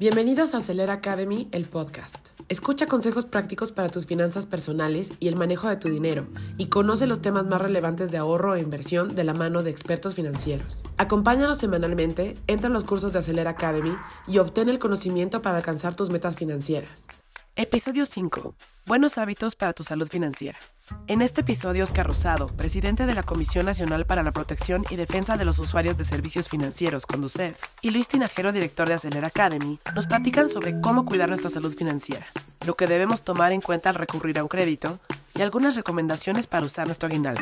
Bienvenidos a Acelera Academy, el podcast. Escucha consejos prácticos para tus finanzas personales y el manejo de tu dinero y conoce los temas más relevantes de ahorro e inversión de la mano de expertos financieros. Acompáñanos semanalmente, entra en los cursos de Acelera Academy y obtén el conocimiento para alcanzar tus metas financieras. Episodio 5. Buenos hábitos para tu salud financiera. En este episodio, Oscar Rosado, presidente de la Comisión Nacional para la Protección y Defensa de los Usuarios de Servicios Financieros, Conducef, y Luis Tinajero, director de Acelera Academy, nos platican sobre cómo cuidar nuestra salud financiera, lo que debemos tomar en cuenta al recurrir a un crédito y algunas recomendaciones para usar nuestro aguinaldo.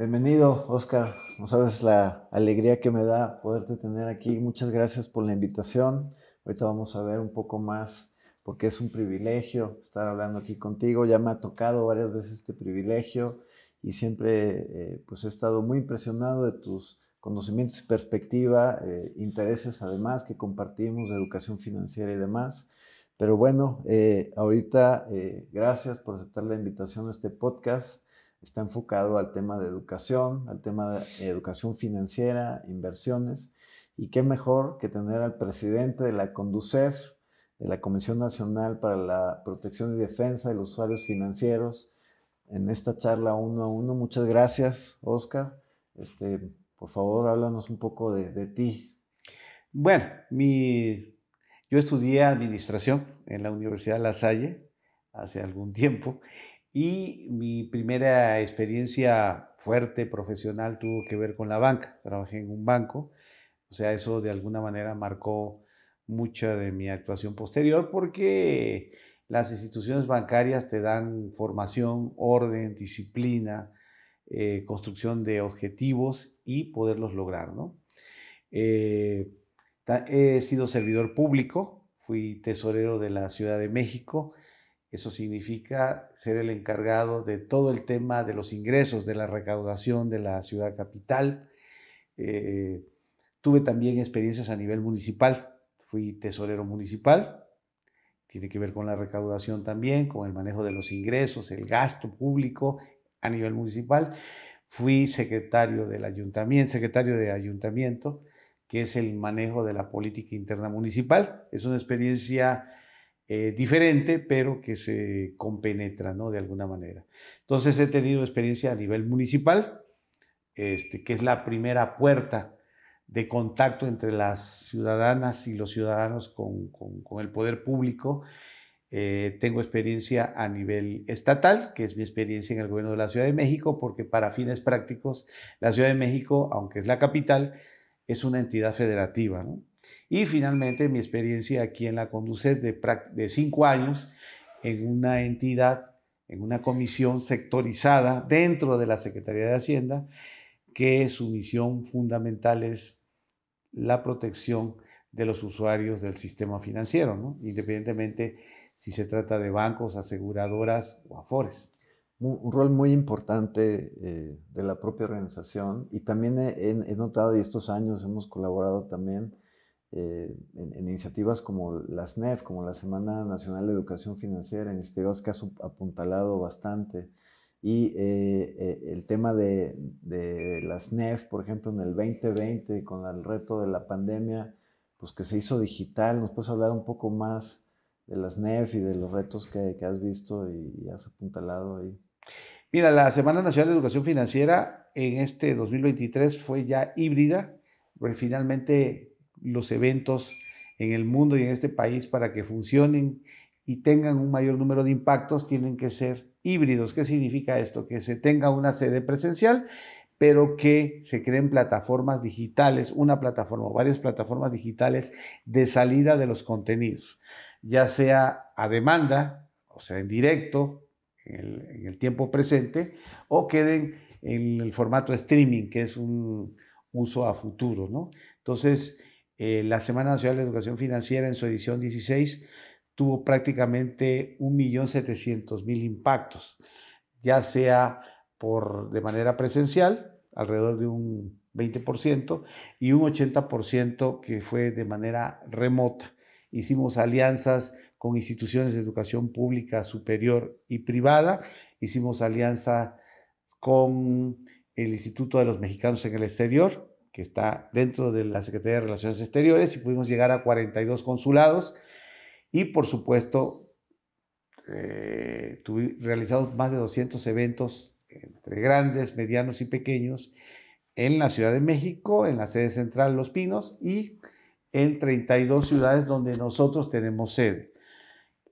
Bienvenido, Oscar. No sabes la alegría que me da poderte tener aquí. Muchas gracias por la invitación. Ahorita vamos a ver un poco más porque es un privilegio estar hablando aquí contigo. Ya me ha tocado varias veces este privilegio y siempre eh, pues he estado muy impresionado de tus conocimientos y perspectiva, eh, intereses además que compartimos de educación financiera y demás. Pero bueno, eh, ahorita gracias por aceptar la invitación a este podcast está enfocado al tema de educación, al tema de educación financiera, inversiones, y qué mejor que tener al presidente de la CONDUCEF, de la Comisión Nacional para la Protección y Defensa de los Usuarios Financieros, en esta charla uno a uno. Muchas gracias, Oscar. Este, por favor, háblanos un poco de, de ti. Bueno, mi, yo estudié administración en la Universidad de La Salle hace algún tiempo y mi primera experiencia fuerte profesional tuvo que ver con la banca. Trabajé en un banco. O sea, eso de alguna manera marcó mucha de mi actuación posterior porque las instituciones bancarias te dan formación, orden, disciplina, eh, construcción de objetivos y poderlos lograr. Eh, he sido servidor público, fui tesorero de la Ciudad de México eso significa ser el encargado de todo el tema de los ingresos, de la recaudación de la ciudad capital. Eh, tuve también experiencias a nivel municipal. Fui tesorero municipal, tiene que ver con la recaudación también, con el manejo de los ingresos, el gasto público a nivel municipal. Fui secretario del ayuntamiento, secretario de ayuntamiento, que es el manejo de la política interna municipal. Es una experiencia eh, diferente, pero que se compenetra, ¿no? De alguna manera. Entonces he tenido experiencia a nivel municipal, este, que es la primera puerta de contacto entre las ciudadanas y los ciudadanos con, el poder público. Eh, tengo experiencia a nivel estatal, que es mi experiencia en el gobierno de la Ciudad de México, porque para fines prácticos, la Ciudad de México, aunque es la capital, es una entidad federativa, ¿no? Y finalmente mi experiencia aquí en la Conduces de, de cinco años en una entidad, en una comisión sectorizada dentro de la Secretaría de Hacienda, que su misión fundamental es la protección de los usuarios del sistema financiero, independientemente si se trata de bancos, aseguradoras o afores. Un, rol muy importante eh, de la propia organización y también he, he, notado, y estos años hemos colaborado también, eh, en, iniciativas como las NEF, como la Semana Nacional de Educación Financiera, iniciativas que has apuntalado bastante. Y eh, eh, el tema de, las NEF, por ejemplo, en el 2020, con el reto de la pandemia, pues que se hizo digital. ¿Nos puedes hablar un poco más de las NEF y de los retos que, has visto y, has apuntalado ahí? Mira, la Semana Nacional de Educación Financiera en este 2023 fue ya híbrida, porque finalmente los eventos en el mundo y en este país para que funcionen y tengan un mayor número de impactos, tienen que ser híbridos. ¿Qué significa esto? Que se tenga una sede presencial, pero que se creen plataformas digitales, una plataforma, o varias plataformas digitales de salida de los contenidos, ya sea a demanda, o sea, en directo, en el, tiempo presente, o queden en el formato streaming, que es un uso a futuro, ¿no? Entonces, eh, la Semana Nacional de Educación Financiera en su edición 16 tuvo prácticamente 1.700.000 impactos, ya sea por, de manera presencial, alrededor de un 20%, y un 80% que fue de manera remota. Hicimos alianzas con instituciones de educación pública superior y privada, hicimos alianza con el Instituto de los Mexicanos en el Exterior, que está dentro de la Secretaría de Relaciones Exteriores y pudimos llegar a 42 consulados y por supuesto eh, tuve, realizados más de 200 eventos entre grandes, medianos y pequeños en la Ciudad de México, en la sede central Los Pinos y en 32 ciudades donde nosotros tenemos sede.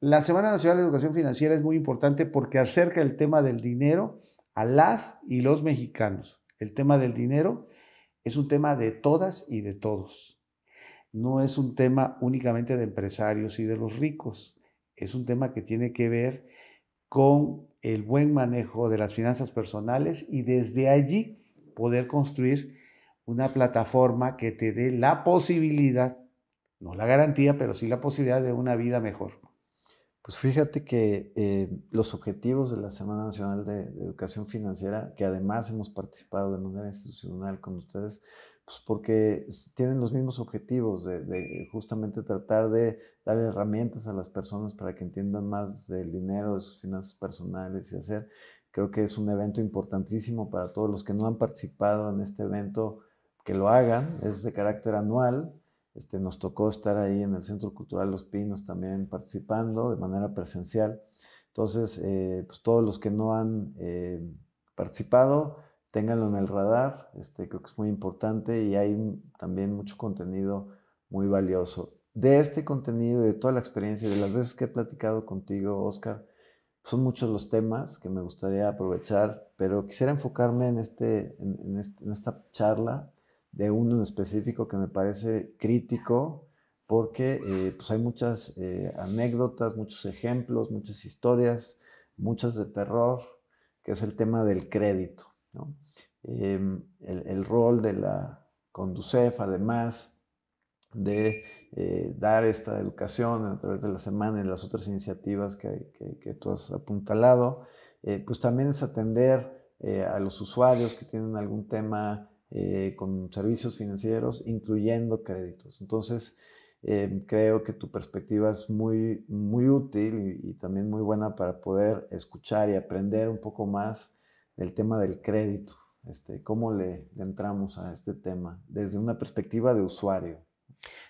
La Semana Nacional de Educación Financiera es muy importante porque acerca el tema del dinero a las y los mexicanos. El tema del dinero es un tema de todas y de todos. No es un tema únicamente de empresarios y de los ricos. Es un tema que tiene que ver con el buen manejo de las finanzas personales y desde allí poder construir una plataforma que te dé la posibilidad, no la garantía, pero sí la posibilidad de una vida mejor. Pues fíjate que eh, los objetivos de la Semana Nacional de, Educación Financiera, que además hemos participado de manera institucional con ustedes, pues porque tienen los mismos objetivos de, de justamente tratar de dar herramientas a las personas para que entiendan más del dinero, de sus finanzas personales y hacer. Creo que es un evento importantísimo para todos los que no han participado en este evento, que lo hagan, es de carácter anual este, nos tocó estar ahí en el Centro Cultural Los Pinos también participando de manera presencial. Entonces, eh, pues todos los que no han eh, participado, ténganlo en el radar, este, creo que es muy importante y hay también mucho contenido muy valioso. De este contenido, de toda la experiencia, de las veces que he platicado contigo, Oscar, son muchos los temas que me gustaría aprovechar, pero quisiera enfocarme en este, esta charla de uno en específico que me parece crítico porque eh, pues hay muchas eh, anécdotas, muchos ejemplos, muchas historias, muchas de terror, que es el tema del crédito. Em, el, rol de la Conducef, además de eh, dar esta educación a través de la semana y las otras iniciativas que, que tú has apuntalado, pues también es atender a los usuarios que tienen algún tema eh, con servicios financieros, incluyendo créditos. Entonces, eh, creo que tu perspectiva es muy, muy útil y, también muy buena para poder escuchar y aprender un poco más del tema del crédito, este, cómo le, entramos a este tema desde una perspectiva de usuario.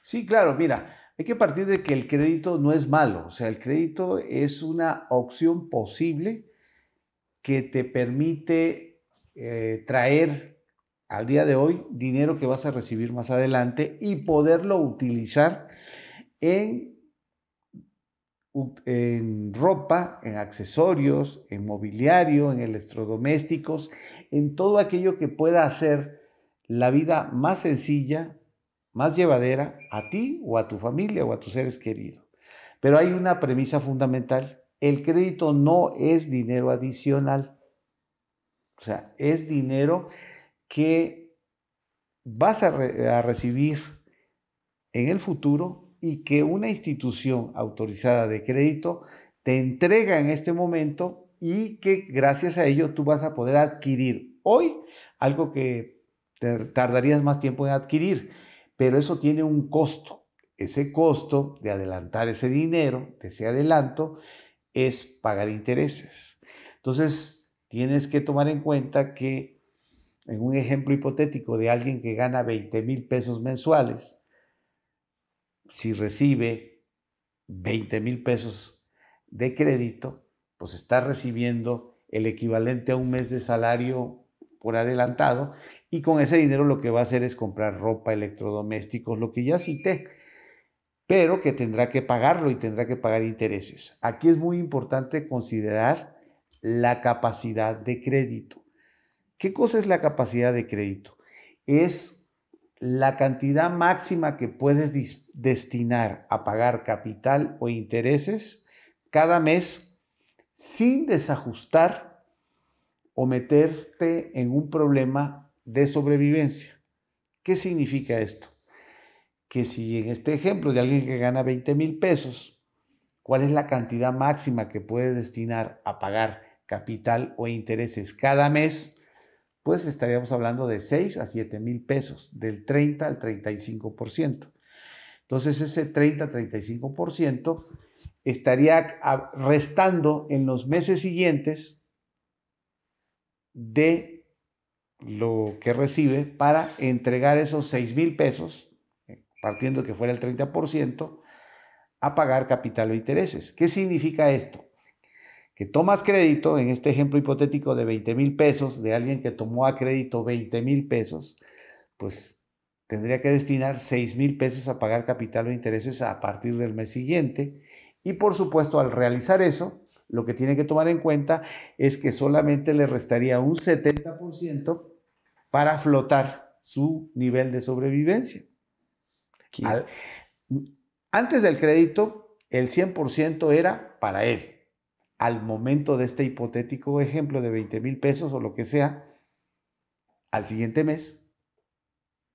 Sí, claro, mira, hay que partir de que el crédito no es malo, o sea, el crédito es una opción posible que te permite eh, traer al día de hoy, dinero que vas a recibir más adelante y poderlo utilizar en, en ropa, en accesorios, en mobiliario, en electrodomésticos, en todo aquello que pueda hacer la vida más sencilla, más llevadera a ti o a tu familia o a tus seres queridos. Pero hay una premisa fundamental. El crédito no es dinero adicional. O sea, es dinero que vas a, recibir en el futuro y que una institución autorizada de crédito te entrega en este momento y que gracias a ello tú vas a poder adquirir hoy algo que tardarías más tiempo en adquirir, pero eso tiene un costo. Ese costo de adelantar ese dinero, de ese adelanto, es pagar intereses. Entonces, tienes que tomar en cuenta que en un ejemplo hipotético de alguien que gana 20 mil pesos mensuales, si recibe 20 mil pesos de crédito, pues está recibiendo el equivalente a un mes de salario por adelantado y con ese dinero lo que va a hacer es comprar ropa, electrodomésticos, lo que ya cité, pero que tendrá que pagarlo y tendrá que pagar intereses. Aquí es muy importante considerar la capacidad de crédito. ¿Qué cosa es la capacidad de crédito? Es la cantidad máxima que puedes destinar a pagar capital o intereses cada mes sin desajustar o meterte en un problema de sobrevivencia. ¿Qué significa esto? Que si en este ejemplo de alguien que gana 20 mil pesos, ¿cuál es la cantidad máxima que puede destinar a pagar capital o intereses cada mes? pues estaríamos hablando de 6 a 7 mil pesos, del 30 al 35%. Entonces ese 30-35% estaría restando en los meses siguientes de lo que recibe para entregar esos 6 mil pesos, eh, partiendo que fuera el 30%, a pagar capital o intereses. ¿Qué significa esto? que tomas crédito, en este ejemplo hipotético de 20 mil pesos, de alguien que tomó a crédito 20 mil pesos, pues tendría que destinar 6 mil pesos a pagar capital o intereses a partir del mes siguiente. Y por supuesto, al realizar eso, lo que tiene que tomar en cuenta es que solamente le restaría un 70% para flotar su nivel de sobrevivencia. antes del crédito, el 100% era para él al momento de este hipotético ejemplo de 20 mil pesos o lo que sea, al siguiente mes,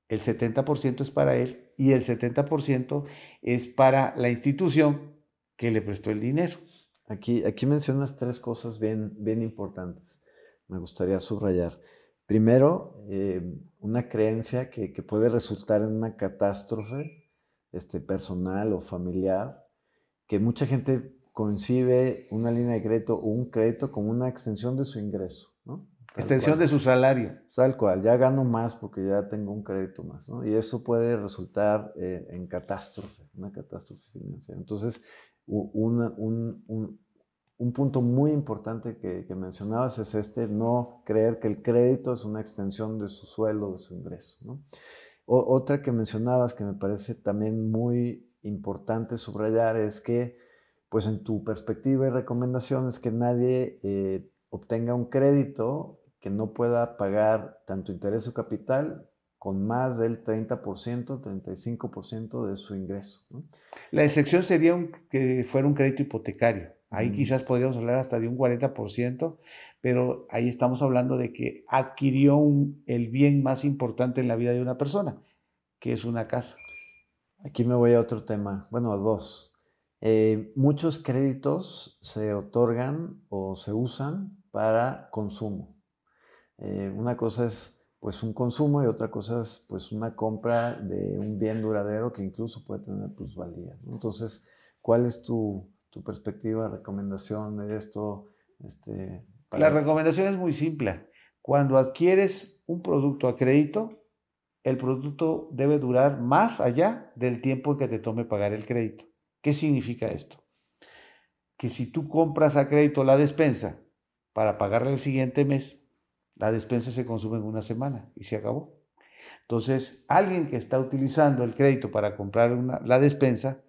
el 70% es para él y el 70% es para la institución que le prestó el dinero. Aquí, aquí mencionas tres cosas bien, bien importantes. Me gustaría subrayar. Primero, eh, una creencia que, que, puede resultar en una catástrofe este, personal o familiar, que mucha gente concibe una línea de crédito o un crédito como una extensión de su ingreso, ¿no? extensión de su salario. Tal cual, ya gano más porque ya tengo un crédito más, ¿no? Y eso puede resultar eh, en catástrofe, una catástrofe financiera. Entonces, un, un, un, punto muy importante que, mencionabas es este, no creer que el crédito es una extensión de su sueldo, de su ingreso, otra que mencionabas que me parece también muy importante subrayar es que pues en tu perspectiva y recomendación es que nadie eh, obtenga un crédito que no pueda pagar tanto interés o capital con más del 30%, 35% de su ingreso. La excepción sería que fuera un crédito hipotecario. Ahí mm. quizás podríamos hablar hasta de un 40%, pero ahí estamos hablando de que adquirió el bien más importante en la vida de una persona, que es una casa. Aquí me voy a otro tema, bueno, a dos. Eh, muchos créditos se otorgan o se usan para consumo. Eh, una cosa es pues un consumo y otra cosa es pues una compra de un bien duradero que incluso puede tener plusvalía. Entonces, ¿cuál es tu, perspectiva, recomendación de esto? Este, La recomendación es muy simple. Cuando adquieres un producto a crédito, el producto debe durar más allá del tiempo que te tome pagar el crédito. ¿Qué significa esto? Que si tú compras a crédito la despensa para pagarle el siguiente mes, la despensa se consume en una semana y se acabó. Entonces, alguien que está utilizando el crédito para comprar la despensa,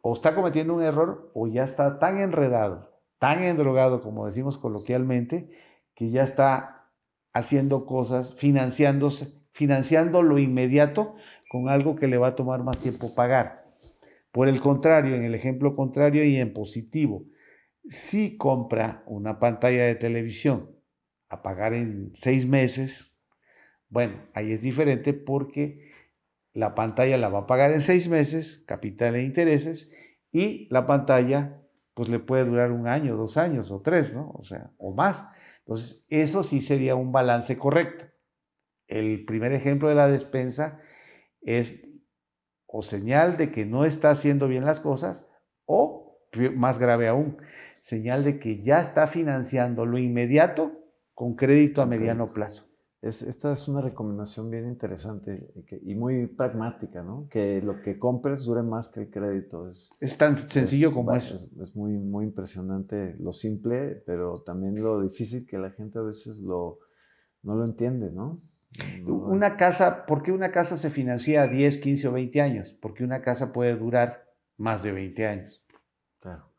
o está cometiendo un error o ya está tan enredado, tan endrogado, como decimos coloquialmente, que ya está haciendo cosas, financiándose, financiando lo inmediato con algo que le va a tomar más tiempo pagar. Por el contrario, en el ejemplo contrario y en positivo, si compra una pantalla de televisión a pagar en seis meses, bueno, ahí es diferente porque la pantalla la va a pagar en seis meses, capital e intereses, y la pantalla pues le puede durar un año, dos años o tres, O sea, o más. Entonces, eso sí sería un balance correcto. El primer ejemplo de la despensa es o señal de que no está haciendo bien las cosas, o, más grave aún, señal de que ya está financiando lo inmediato con crédito a mediano plazo. Es, esta es una recomendación bien interesante eh, y muy pragmática, ¿no? Que lo que compres dure más que el crédito. Es, tan sencillo como eso. Es, muy, muy impresionante lo simple, pero también lo difícil que la gente a veces lo, no lo entiende, ¿no? Una casa, ¿por qué una casa se financia a 10, 15 o 20 años? Porque una casa puede durar más de 20 años. Claro.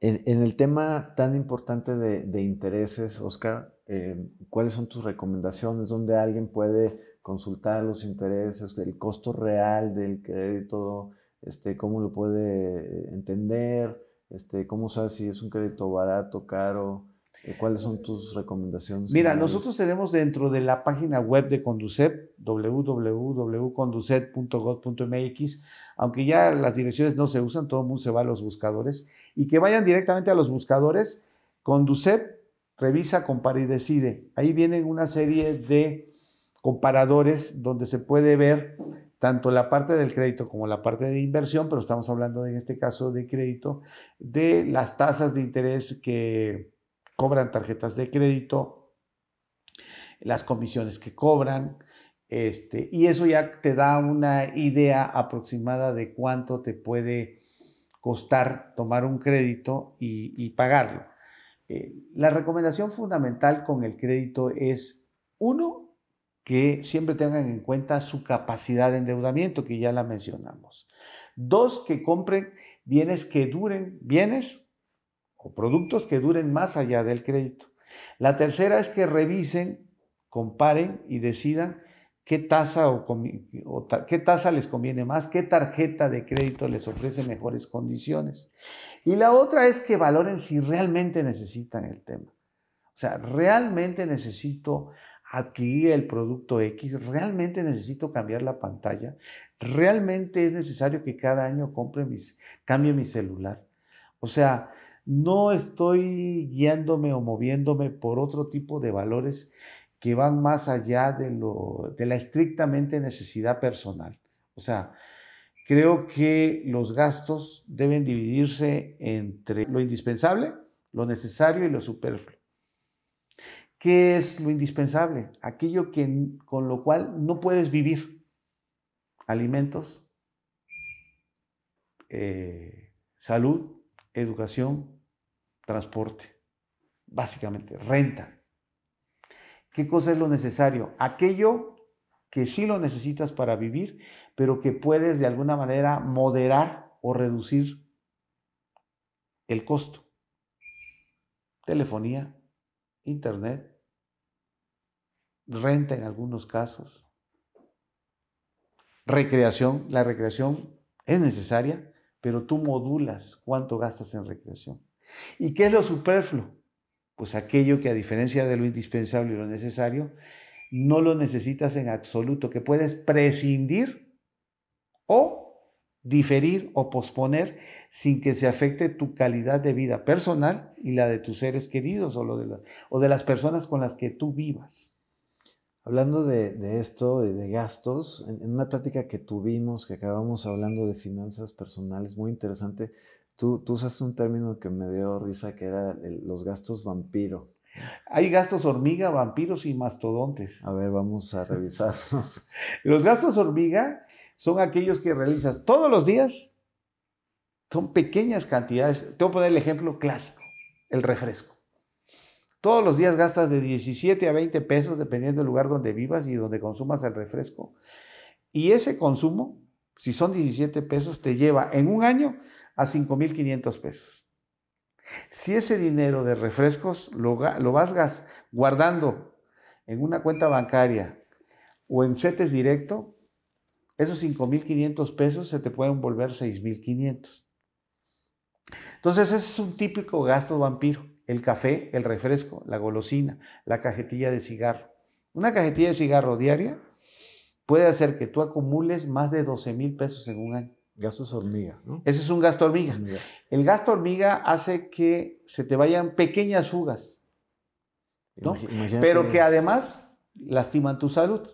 En, el tema tan importante de, intereses, Oscar, eh, ¿cuáles son tus recomendaciones? ¿Dónde alguien puede consultar los intereses, el costo real del crédito, este, cómo lo puede eh, entender, este, cómo sabe si es un crédito barato, caro? ¿Cuáles son tus recomendaciones? Mira, nosotros tenemos dentro de la página web de Conducep, www.conducet.gov.mx, aunque ya las direcciones no se usan, todo el mundo se va a los buscadores, y que vayan directamente a los buscadores, Conducep, revisa, compara y decide. Ahí vienen una serie de comparadores donde se puede ver tanto la parte del crédito como la parte de inversión, pero estamos hablando en este caso de crédito, de las tasas de interés que cobran tarjetas de crédito, las comisiones que cobran, este, y eso ya te da una idea aproximada de cuánto te puede costar tomar un crédito y, pagarlo. Eh, la recomendación fundamental con el crédito es, uno, que siempre tengan en cuenta su capacidad de endeudamiento, que ya la mencionamos. Dos, que compren bienes que duren, bienes o productos que duren más allá del crédito. La tercera es que revisen, comparen y decidan qué tasa, o, qué tasa les conviene más, qué tarjeta de crédito les ofrece mejores condiciones. Y la otra es que valoren si realmente necesitan el tema. O sea, realmente necesito adquirir el producto X, realmente necesito cambiar la pantalla, realmente es necesario que cada año compre mis, cambie mi celular. O sea, no estoy guiándome o moviéndome por otro tipo de valores que van más allá de, la estrictamente necesidad personal. O sea, creo que los gastos deben dividirse entre lo indispensable, lo necesario y lo superfluo. ¿Qué es lo indispensable? Aquello que, con lo cual no puedes vivir. Alimentos, eh, salud, educación, transporte, básicamente, renta. ¿Qué cosa es lo necesario? Aquello que sí lo necesitas para vivir, pero que puedes de alguna manera moderar o reducir el costo. Telefonía, internet, renta en algunos casos, recreación. La recreación es necesaria, pero tú modulas cuánto gastas en recreación. ¿Y qué es lo superfluo? Pues aquello que a diferencia de lo indispensable y lo necesario, no lo necesitas en absoluto, que puedes prescindir o diferir o posponer sin que se afecte tu calidad de vida personal y la de tus seres queridos o, de, las personas con las que tú vivas. Hablando de, esto, de, gastos, en, en, una plática que tuvimos, que acabamos hablando de finanzas personales, muy interesante, Tú, tú usaste un término que me dio risa, que era los gastos vampiro. Hay gastos hormiga, vampiros y mastodontes. A ver, vamos a revisarlos. los gastos hormiga son aquellos que realizas todos los días. Son pequeñas cantidades. Te voy a poner el ejemplo clásico, el refresco. Todos los días gastas de 17 a 20 pesos, dependiendo del lugar donde vivas y donde consumas el refresco. Y ese consumo, si son 17 pesos, te lleva en un año a 5.500 pesos. Si ese dinero de refrescos lo, vas guardando en una cuenta bancaria o en CETES directo, esos 5.500 pesos se te pueden volver 6.500. Entonces, ese es un típico gasto vampiro. El café, el refresco, la golosina, la cajetilla de cigarro. Una cajetilla de cigarro diaria puede hacer que tú acumules más de 12 mil pesos en un año. Gastos hormiga. Ese es un gasto hormiga. El gasto hormiga hace que se te vayan pequeñas fugas, pero que además lastiman tu salud,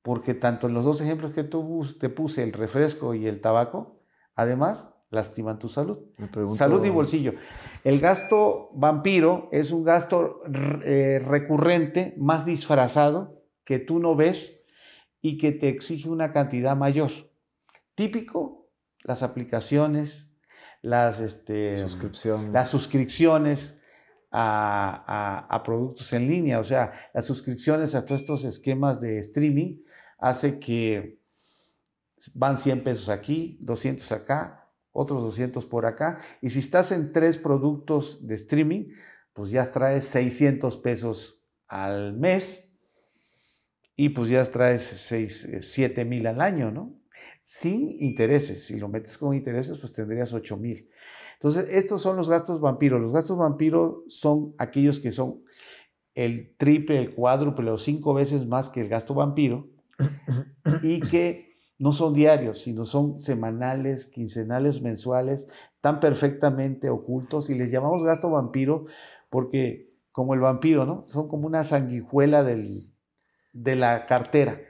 porque tanto en los dos ejemplos que tú te puse, el refresco y el tabaco, además lastiman tu salud. salud y bolsillo. El gasto vampiro es un gasto eh, recurrente, más disfrazado, que tú no ves y que te exige una cantidad mayor. Típico las aplicaciones, las, este, las suscripciones a, productos en línea, o sea, las suscripciones a todos estos esquemas de streaming hace que van 100 pesos aquí, 200 acá, otros 200 por acá, y si estás en tres productos de streaming, pues ya traes 600 pesos al mes y pues ya traes 7 eh, mil al año, ¿no? sin intereses. Si lo metes con intereses, pues tendrías 8 mil. Entonces, estos son los gastos vampiros. Los gastos vampiros son aquellos que son el triple, el cuádruple o cinco veces más que el gasto vampiro y que no son diarios, sino son semanales, quincenales, mensuales, tan perfectamente ocultos y les llamamos gasto vampiro porque como el vampiro, ¿no? Son como una sanguijuela de la cartera.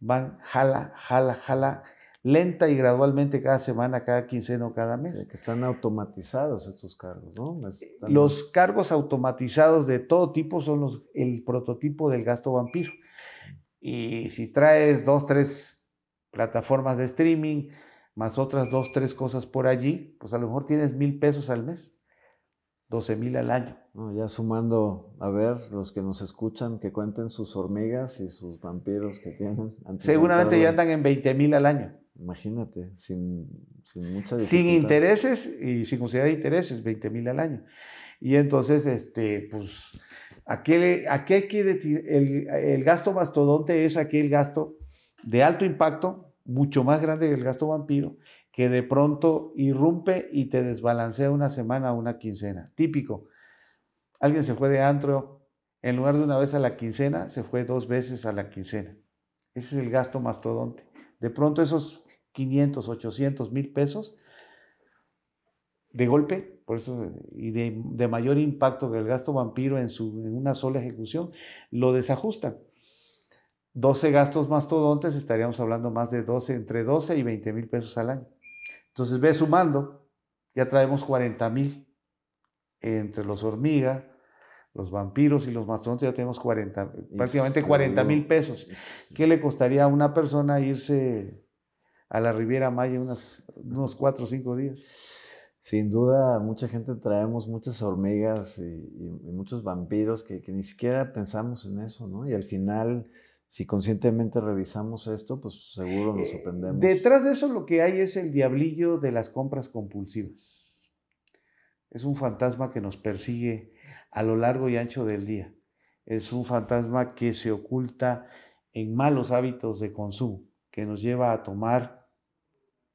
Van, jala, jala, jala lenta y gradualmente cada semana, cada quincena cada mes. que están automatizados estos cargos, ¿no? Los cargos automatizados de todo tipo son los, el prototipo del gasto vampiro. Y si traes dos, tres plataformas de streaming, más otras dos, tres cosas por allí, pues a lo mejor tienes mil pesos al mes, doce mil al año. ya sumando, a ver, los que nos escuchan, que cuenten sus hormigas y sus vampiros que tienen. Seguramente ya andan en veinte mil al año. Imagínate, sin, sin mucha Sin intereses y sin considerar intereses, 20 mil al año. Y entonces, este, pues, ¿a qué hay que el, el, gasto mastodonte es aquel gasto de alto impacto, mucho más grande que el gasto vampiro, que de pronto irrumpe y te desbalancea una semana o una quincena. Típico. Alguien se fue de antro, en lugar de una vez a la quincena, se fue dos veces a la quincena. Ese es el gasto mastodonte. De pronto esos 500, 800 mil pesos de golpe, por eso, y de, mayor impacto que el gasto vampiro en, una sola ejecución, lo desajustan. 12 gastos mastodontes, estaríamos hablando más de 12, entre 12 y 20 mil pesos al año. Entonces, ve sumando, ya traemos 40 mil entre los hormigas, los vampiros y los mastodontes ya tenemos 40, prácticamente 40 mil pesos. ¿Qué le costaría a una persona irse a la Riviera Maya unas, unos cuatro o cinco días. Sin duda, mucha gente traemos muchas hormigas y, muchos vampiros que, ni siquiera pensamos en eso, ¿no? Y al final, si conscientemente revisamos esto, pues seguro nos eh, sorprendemos. detrás de eso lo que hay es el diablillo de las compras compulsivas. Es un fantasma que nos persigue a lo largo y ancho del día. Es un fantasma que se oculta en malos hábitos de consumo que nos lleva a tomar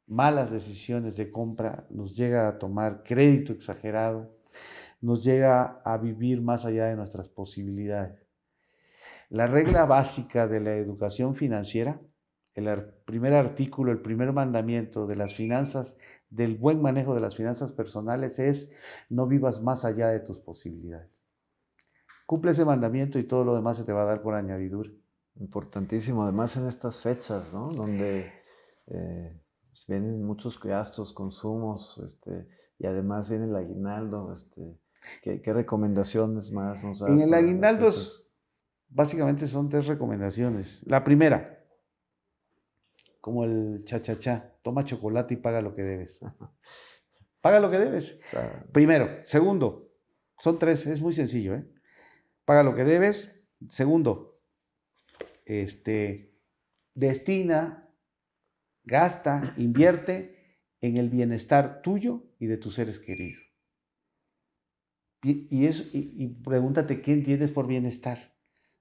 malas decisiones de compra, nos llega a tomar crédito exagerado, nos llega a vivir más allá de nuestras posibilidades. La regla básica de la educación financiera, el primer artículo, el primer mandamiento de las finanzas, del buen manejo de las finanzas personales es no vivas más allá de tus posibilidades. Cumple ese mandamiento y todo lo demás se te va a dar por añadidura. Importantísimo, además en estas fechas, ¿no? Donde eh, pues vienen muchos gastos, consumos, este, y además viene el aguinaldo. Este, ¿qué, recomendaciones más En el aguinaldo, básicamente son tres recomendaciones. La primera, como el cha-cha-cha, toma chocolate y paga lo que debes. Paga lo que debes. Primero. Segundo, son tres, es muy sencillo. ¿eh? Paga lo que debes. Segundo, este, destina, gasta, invierte en el bienestar tuyo y de tus seres queridos. Y, y, y pregúntate qué entiendes por bienestar.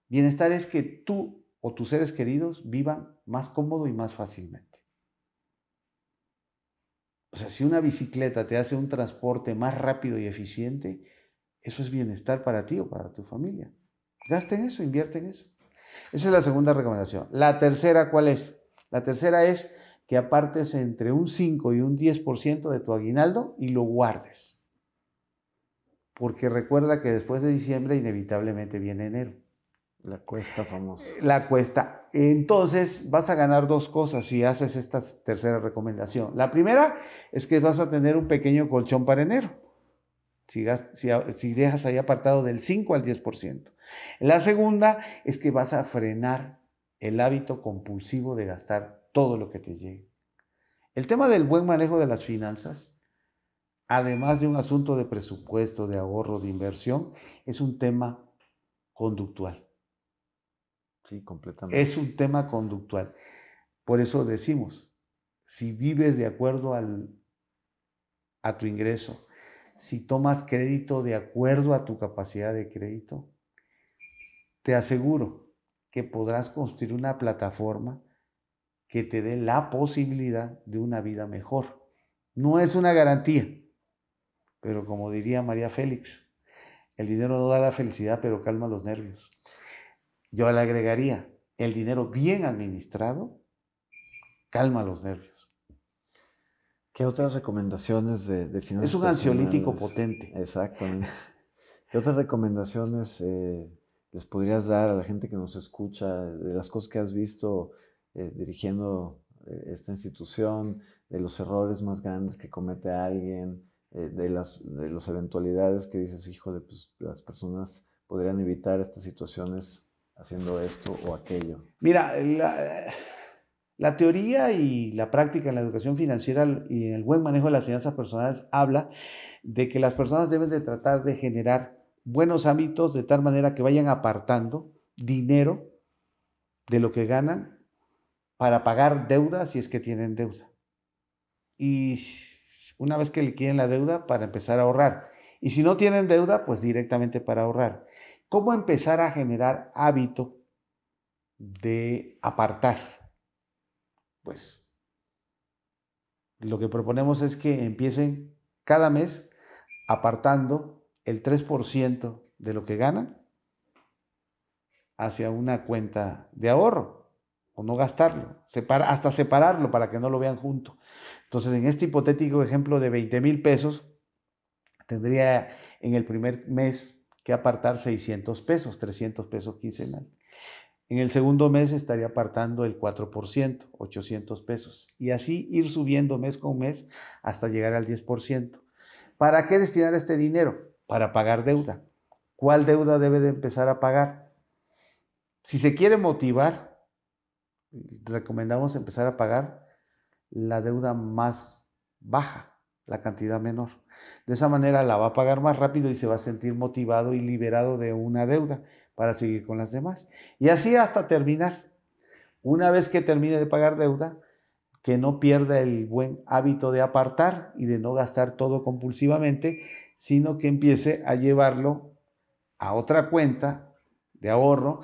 Bienestar es que tú o tus seres queridos vivan más cómodo y más fácilmente. O sea, si una bicicleta te hace un transporte más rápido y eficiente, eso es bienestar para ti o para tu familia. Gasta en eso, invierte en eso. Esa es la segunda recomendación. La tercera, ¿cuál es? La tercera es que apartes entre un 5 y un 10% de tu aguinaldo y lo guardes. Porque recuerda que después de diciembre inevitablemente viene enero. La cuesta famosa. Eh, la cuesta. Entonces vas a ganar dos cosas si haces esta tercera recomendación. La primera es que vas a tener un pequeño colchón para enero. Si, dejas ahí apartado del 5 al 10%. La segunda es que vas a frenar el hábito compulsivo de gastar todo lo que te llegue. El tema del buen manejo de las finanzas, además de un asunto de presupuesto, de ahorro, de inversión, es un tema conductual. Sí, completamente. Es un tema conductual. Por eso decimos, si vives de acuerdo al, a tu ingreso, si tomas crédito de acuerdo a tu capacidad de crédito, te aseguro que podrás construir una plataforma que te dé la posibilidad de una vida mejor. No es una garantía, pero como diría María Félix, el dinero no da la felicidad, pero calma los nervios. Yo le agregaría, el dinero bien administrado calma los nervios. ¿Qué otras recomendaciones de, de Es un ansiolítico potente. Exactamente. ¿Qué otras recomendaciones eh, les podrías dar a la gente que nos escucha eh, de las cosas que has visto eh, dirigiendo eh, esta institución, de los errores más grandes que comete alguien, de, las, las eventualidades que dices, de, pues las personas podrían evitar estas situaciones haciendo esto o aquello? Mira, la, teoría y la práctica en la educación financiera y el buen manejo de las finanzas personales habla de que las personas deben de tratar de generar buenos hábitos de tal manera que vayan apartando dinero de lo que ganan para pagar deuda si es que tienen deuda. Y una vez que liquiden la deuda, para empezar a ahorrar. Y si no tienen deuda, pues directamente para ahorrar. ¿Cómo empezar a generar hábito de apartar? Pues lo que proponemos es que empiecen cada mes apartando el 3% de lo que ganan hacia una cuenta de ahorro o no gastarlo, separa, hasta separarlo para que no lo vean junto. Entonces, en este hipotético ejemplo de 20 mil pesos, tendría en el primer mes que apartar 600 pesos, 300 pesos quincenal. En el segundo mes estaría apartando el 4%, 800 pesos. Y así ir subiendo mes con mes hasta llegar al 10%. ¿Para qué destinar este dinero? para pagar deuda. ¿Cuál deuda debe de empezar a pagar? Si se quiere motivar, recomendamos empezar a pagar la deuda más baja, la cantidad menor. De esa manera la va a pagar más rápido y se va a sentir motivado y liberado de una deuda para seguir con las demás. Y así hasta terminar. Una vez que termine de pagar deuda, que no pierda el buen hábito de apartar y de no gastar todo compulsivamente, sino que empiece a llevarlo a otra cuenta de ahorro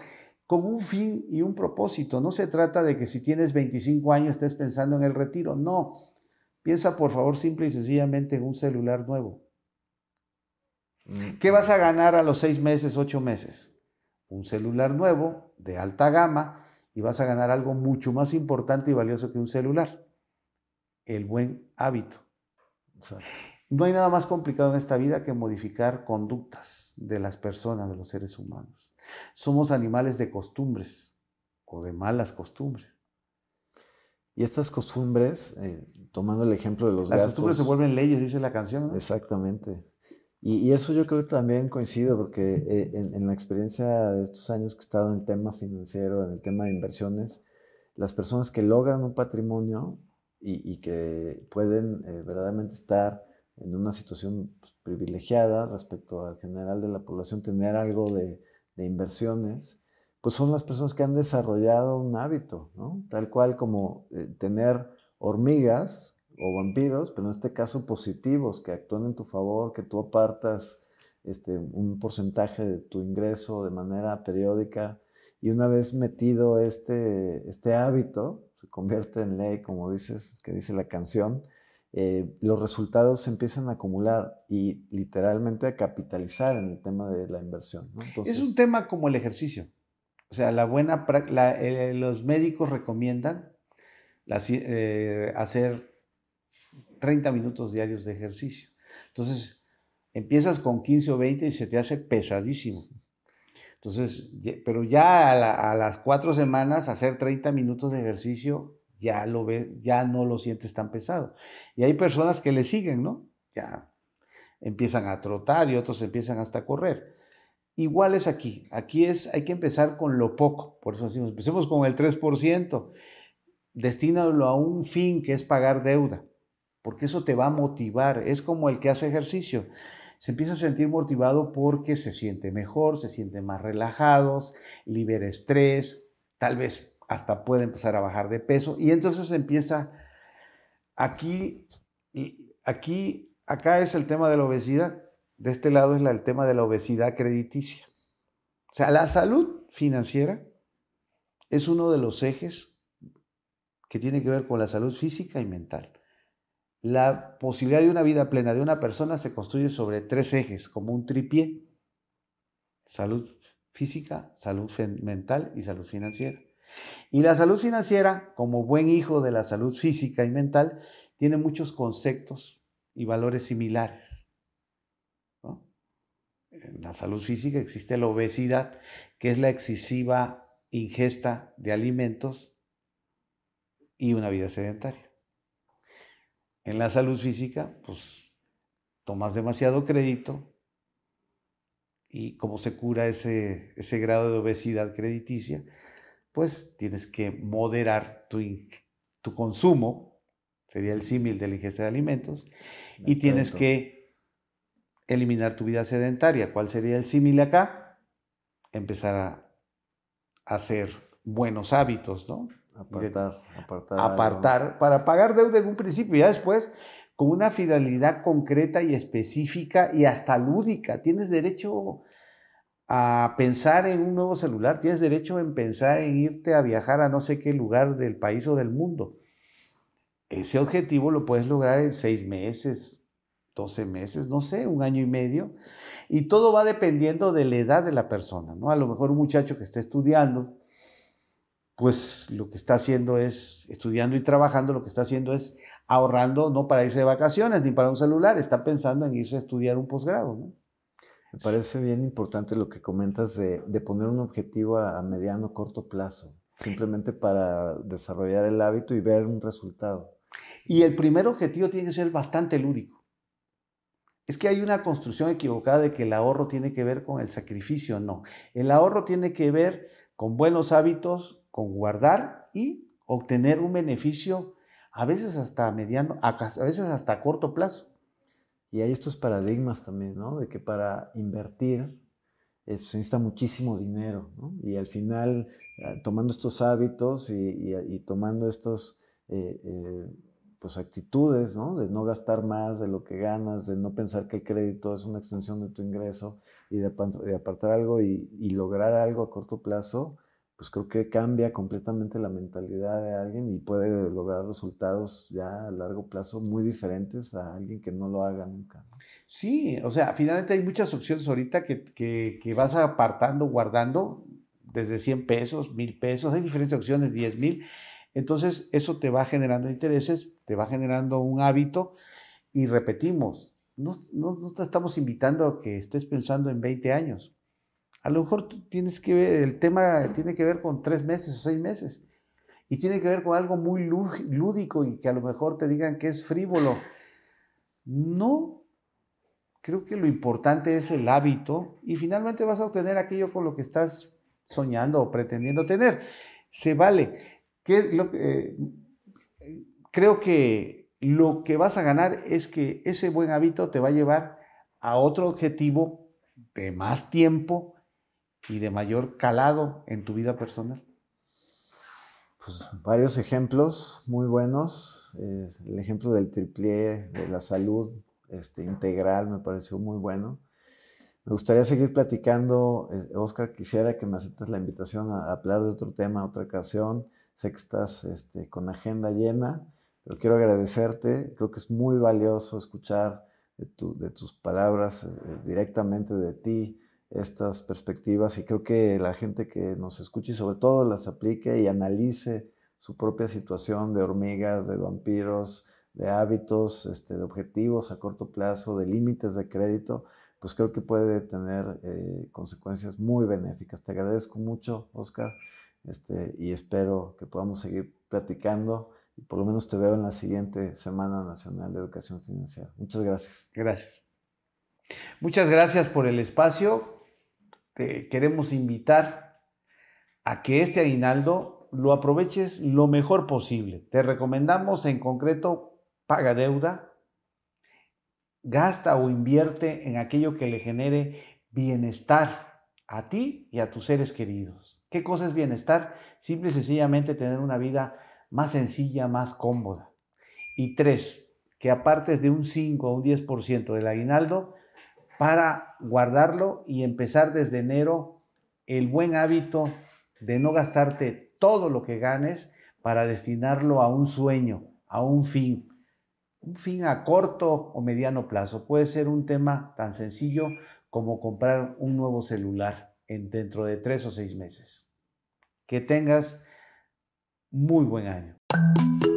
con un fin y un propósito. No se trata de que si tienes 25 años estés pensando en el retiro, no. Piensa por favor simple y sencillamente en un celular nuevo. ¿Qué vas a ganar a los seis meses, ocho meses? Un celular nuevo de alta gama y vas a ganar algo mucho más importante y valioso que un celular, el buen hábito. No hay nada más complicado en esta vida que modificar conductas de las personas, de los seres humanos. Somos animales de costumbres o de malas costumbres. Y estas costumbres, eh, tomando el ejemplo de los Las costumbres se vuelven leyes, dice la canción. Exactamente. Y, eso yo creo que también coincido, porque eh, en, la experiencia de estos años que he estado en el tema financiero, en el tema de inversiones, las personas que logran un patrimonio y, que pueden eh, verdaderamente estar en una situación pues, privilegiada respecto al general de la población, tener algo de, inversiones, pues son las personas que han desarrollado un hábito, Tal cual como eh, tener hormigas o vampiros, pero en este caso positivos, que actúan en tu favor, que tú apartas este, un porcentaje de tu ingreso de manera periódica. Y una vez metido este, este hábito, se convierte en ley, como dices, que dice la canción, eh, los resultados se empiezan a acumular y literalmente a capitalizar en el tema de la inversión. es un tema como el ejercicio. O sea, la buena eh, los médicos recomiendan eh, hacer 30 minutos diarios de ejercicio. Entonces, empiezas con 15 o 20 y se te hace pesadísimo. Entonces, pero ya a, a las cuatro semanas hacer 30 minutos de ejercicio ya, lo ya no lo sientes tan pesado. Y hay personas que le siguen, ¿no? Ya empiezan a trotar y otros empiezan hasta a correr. Igual es aquí. Aquí es, hay que empezar con lo poco. Por eso decimos, empecemos con el 3%. Destínalo a un fin que es pagar deuda, porque eso te va a motivar. Es como el que hace ejercicio. Se empieza a sentir motivado porque se siente mejor, se siente más relajados, libera estrés, tal vez hasta puede empezar a bajar de peso. Y entonces empieza aquí, aquí, acá es el tema de la obesidad. De este lado es el tema de la obesidad crediticia. O sea, la salud financiera es uno de los ejes que tiene que ver con la salud física y mental. La posibilidad de una vida plena de una persona se construye sobre tres ejes, como un tripié. Salud física, salud mental y salud financiera. Y la salud financiera, como buen hijo de la salud física y mental, tiene muchos conceptos y valores similares. En la salud física existe la obesidad, que es la excesiva ingesta de alimentos y una vida sedentaria. En la salud física, pues tomas demasiado crédito y cómo se cura ese grado de obesidad crediticia, pues tienes que moderar tu, consumo, sería el símil de la ingesta de alimentos, y tienes que eliminar tu vida sedentaria. ¿Cuál sería el símil acá? Empezar a hacer buenos hábitos, ¿no? Apartar, apartar. Apartar para pagar deuda en un principio y ya después con una fidelidad concreta y específica y hasta lúdica. Tienes derecho a pensar en un nuevo celular, tienes derecho en pensar en irte a viajar a no sé qué lugar del país o del mundo. Ese objetivo lo puedes lograr en seis meses, doce meses, no sé, un año y medio. Y todo va dependiendo de la edad de la persona, ¿no? A lo mejor un muchacho que está estudiando, pues lo que está haciendo es, estudiando y trabajando, lo que está haciendo es ahorrando no para irse de vacaciones ni para un celular, está pensando en irse a estudiar un posgrado, ¿no? Me parece bien importante lo que comentas de, poner un objetivo a, mediano mediano, corto plazo, simplemente para desarrollar el hábito y ver un resultado. Y el primer objetivo tiene que ser bastante lúdico. Es que hay una construcción equivocada de que el ahorro tiene que ver con el sacrificio, no. El ahorro tiene que ver con buenos hábitos, con guardar y obtener un beneficio a veces hasta mediano, a veces hasta corto plazo. Y hay estos paradigmas también, ¿no? De que para invertir eh, se necesita muchísimo dinero, Y al final, eh, tomando estos hábitos y, tomando estas eh, pues, actitudes, De no gastar más de lo que ganas, de no pensar que el crédito es una extensión de tu ingreso y de, apartar algo y lograr algo a corto plazo, pues creo que cambia completamente la mentalidad de alguien y puede lograr resultados ya a largo plazo muy diferentes a alguien que no lo haga nunca. Sí, o sea, finalmente hay muchas opciones ahorita que, que, que vas apartando, guardando, desde 100 pesos, 1000 pesos, hay diferentes opciones, 10 mil. Entonces, eso te va generando intereses, te va generando un hábito y repetimos, no, no, no te estamos invitando a que estés pensando en 20 años, a lo mejor tienes que ver, el tema tiene que ver con tres meses o seis meses. Y tiene que ver con algo muy lúdico y que a lo mejor te digan que es frívolo. No, creo que lo importante es el hábito y finalmente vas a obtener aquello con lo que estás soñando o pretendiendo tener. Se vale. Eh, creo que lo que vas a ganar es que ese buen hábito te va a llevar a otro objetivo de más tiempo, y de mayor calado en tu vida personal? Pues varios ejemplos muy buenos. Eh, el ejemplo del triplé, e, de la salud este, integral, me pareció muy bueno. Me gustaría seguir platicando, eh, Oscar, quisiera que me aceptes la invitación a hablar de otro tema, otra ocasión. Sé que estás este, con agenda llena, pero quiero agradecerte. Creo que es muy valioso escuchar de, tus palabras eh, directamente de ti, estas perspectivas y creo que la gente que nos escuche y sobre todo las aplique y analice su propia situación de hormigas, de vampiros, de hábitos, este, de objetivos a corto plazo, de límites de crédito, pues creo que puede tener eh, consecuencias muy benéficas. Te agradezco mucho, Oscar, este, y espero que podamos seguir platicando y por lo menos te veo en la siguiente Semana Nacional de Educación Financiera. Muchas gracias. Gracias. Muchas gracias por el espacio te queremos invitar a que este aguinaldo lo aproveches lo mejor posible. Te recomendamos en concreto paga deuda, gasta o invierte en aquello que le genere bienestar a ti y a tus seres queridos. ¿Qué cosa es bienestar? Simple y sencillamente tener una vida más sencilla, más cómoda. Y tres, que apartes de un 5 a un 10% del aguinaldo para guardarlo y empezar desde enero el buen hábito de no gastarte todo lo que ganes para destinarlo a un sueño, a un fin, un fin a corto o mediano plazo. Puede ser un tema tan sencillo como comprar un nuevo celular en dentro de tres o seis meses. Que tengas muy buen año.